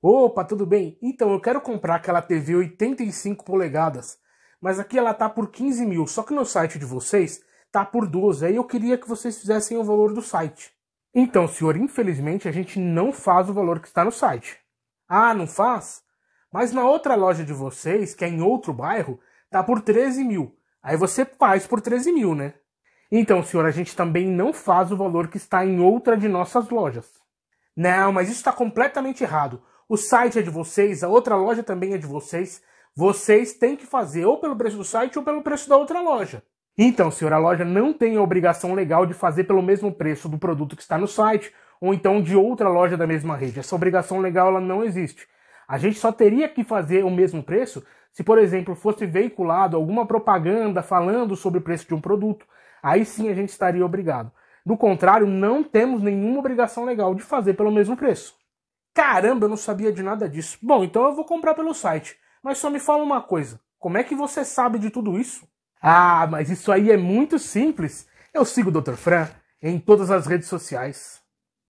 Opa, tudo bem? Então, eu quero comprar aquela TV 85 polegadas, mas aqui ela tá por 15 mil, só que no site de vocês tá por 12, aí eu queria que vocês fizessem o valor do site. Então, senhor, infelizmente a gente não faz o valor que está no site. Ah, não faz? Mas na outra loja de vocês, que é em outro bairro, tá por 13 mil. Aí você faz por 13 mil, né? Então, senhor, a gente também não faz o valor que está em outra de nossas lojas. Não, mas isso está completamente errado o site é de vocês, a outra loja também é de vocês. Vocês têm que fazer ou pelo preço do site ou pelo preço da outra loja. Então, senhor, a loja não tem a obrigação legal de fazer pelo mesmo preço do produto que está no site ou então de outra loja da mesma rede. Essa obrigação legal ela não existe. A gente só teria que fazer o mesmo preço se, por exemplo, fosse veiculado alguma propaganda falando sobre o preço de um produto. Aí sim a gente estaria obrigado. Do contrário, não temos nenhuma obrigação legal de fazer pelo mesmo preço. Caramba, eu não sabia de nada disso. Bom, então eu vou comprar pelo site. Mas só me fala uma coisa: como é que você sabe de tudo isso? Ah, mas isso aí é muito simples. Eu sigo o Dr. Fran em todas as redes sociais.